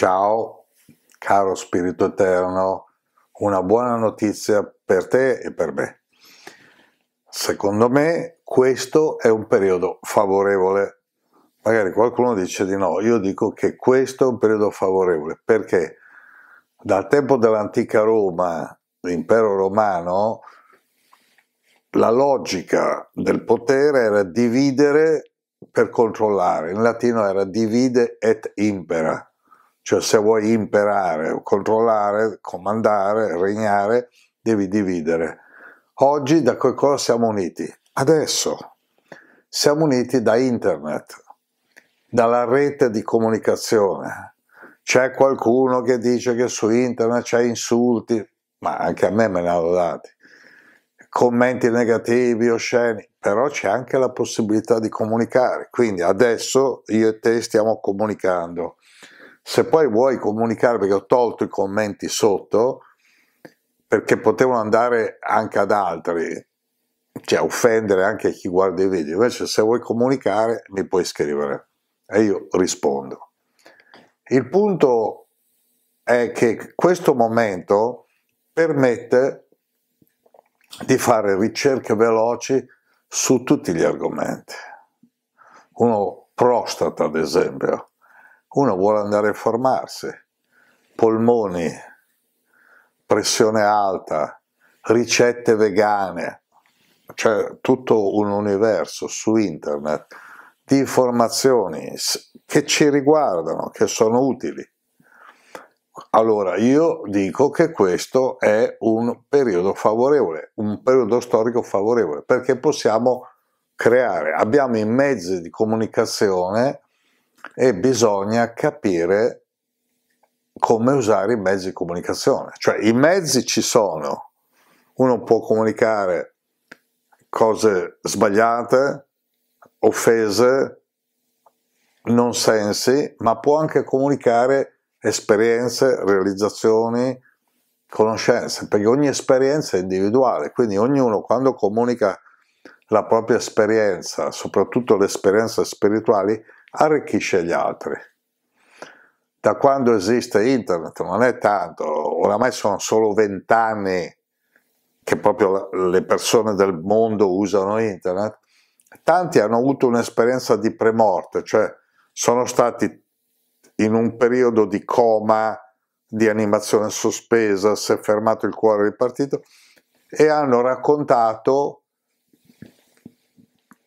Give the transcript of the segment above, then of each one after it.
Ciao, caro Spirito Eterno, una buona notizia per te e per me. Secondo me questo è un periodo favorevole. Magari qualcuno dice di no, io dico che questo è un periodo favorevole perché dal tempo dell'antica Roma, l'impero romano, la logica del potere era dividere per controllare, in latino era divide et impera. Cioè se vuoi imperare, controllare, comandare, regnare, devi dividere. Oggi da che cosa siamo uniti? Adesso siamo uniti da internet, dalla rete di comunicazione. C'è qualcuno che dice che su internet c'è insulti, ma anche a me me ne hanno dati, commenti negativi, osceni, però c'è anche la possibilità di comunicare. Quindi adesso io e te stiamo comunicando se poi vuoi comunicare, perché ho tolto i commenti sotto, perché potevano andare anche ad altri, cioè offendere anche chi guarda i video, invece se vuoi comunicare mi puoi scrivere e io rispondo. Il punto è che questo momento permette di fare ricerche veloci su tutti gli argomenti. Uno prostata, ad esempio uno vuole andare a formarsi, polmoni, pressione alta, ricette vegane, cioè tutto un universo su internet di informazioni che ci riguardano, che sono utili. Allora io dico che questo è un periodo favorevole, un periodo storico favorevole, perché possiamo creare, abbiamo i mezzi di comunicazione e bisogna capire come usare i mezzi di comunicazione. Cioè i mezzi ci sono, uno può comunicare cose sbagliate, offese, non sensi, ma può anche comunicare esperienze, realizzazioni, conoscenze, perché ogni esperienza è individuale, quindi ognuno quando comunica la propria esperienza, soprattutto le esperienze spirituali, arricchisce gli altri. Da quando esiste internet, non è tanto, oramai sono solo vent'anni che proprio le persone del mondo usano internet, tanti hanno avuto un'esperienza di premorte, cioè sono stati in un periodo di coma, di animazione sospesa, si è fermato il cuore del partito e hanno raccontato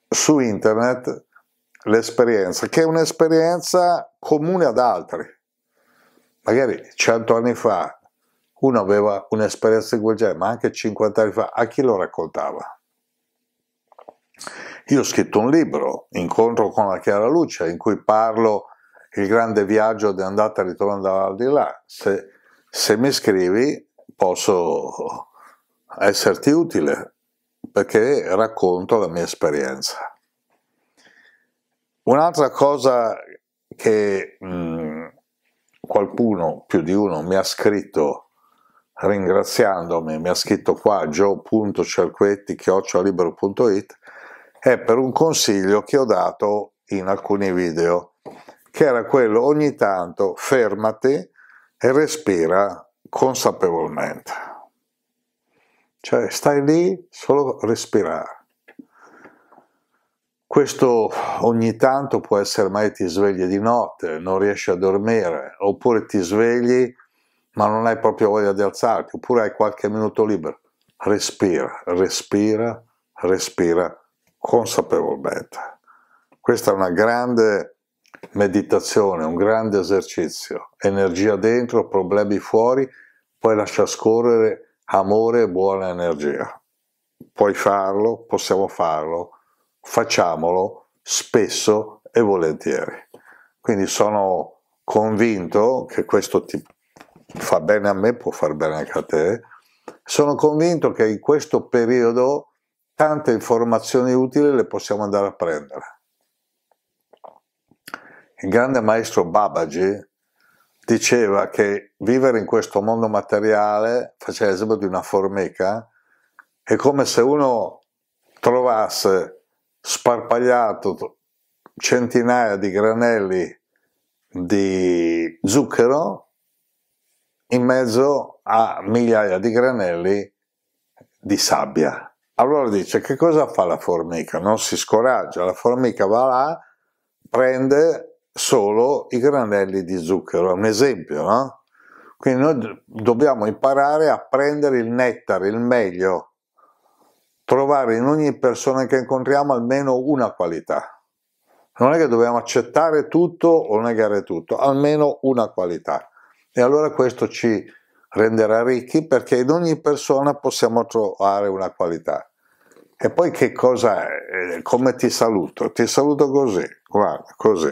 su internet l'esperienza, che è un'esperienza comune ad altri. Magari cento anni fa uno aveva un'esperienza di quel genere, ma anche 50 anni fa, a chi lo raccontava? Io ho scritto un libro, Incontro con la Chiara Luce, in cui parlo il grande viaggio di andata e ritorno dall'aldilà. Se, se mi scrivi posso esserti utile perché racconto la mia esperienza. Un'altra cosa che mh, mm, qualcuno, più di uno, mi ha scritto ringraziandomi, mi ha scritto qua joe.cerquetti.it è per un consiglio che ho dato in alcuni video, che era quello ogni tanto fermati e respira consapevolmente. Cioè stai lì solo respirare. Questo ogni tanto può essere mai ti svegli di notte, non riesci a dormire, oppure ti svegli ma non hai proprio voglia di alzarti, oppure hai qualche minuto libero. Respira, respira, respira consapevolmente. Questa è una grande meditazione, un grande esercizio. Energia dentro, problemi fuori, poi lascia scorrere amore e buona energia. Puoi farlo, possiamo farlo facciamolo spesso e volentieri. Quindi sono convinto che questo ti fa bene a me, può far bene anche a te. Sono convinto che in questo periodo tante informazioni utili le possiamo andare a prendere. Il grande maestro Babaji diceva che vivere in questo mondo materiale, faceva l'esempio di una formica, è come se uno trovasse sparpagliato centinaia di granelli di zucchero in mezzo a migliaia di granelli di sabbia. Allora dice che cosa fa la formica? Non si scoraggia, la formica va là, prende solo i granelli di zucchero, è un esempio, no? Quindi noi dobbiamo imparare a prendere il nettare, il meglio trovare in ogni persona che incontriamo almeno una qualità. Non è che dobbiamo accettare tutto o negare tutto, almeno una qualità. E allora questo ci renderà ricchi perché in ogni persona possiamo trovare una qualità. E poi che cosa, è? Eh, come ti saluto? Ti saluto così, guarda, così.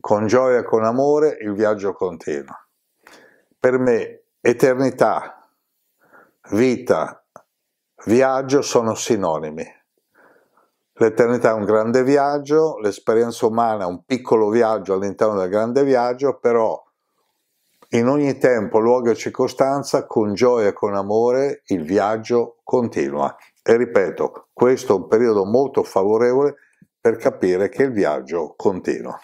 Con gioia e con amore il viaggio continua. Per me eternità, vita, viaggio sono sinonimi. L'eternità è un grande viaggio, l'esperienza umana è un piccolo viaggio all'interno del grande viaggio, però in ogni tempo, luogo e circostanza, con gioia e con amore, il viaggio continua. E ripeto, questo è un periodo molto favorevole per capire che il viaggio continua.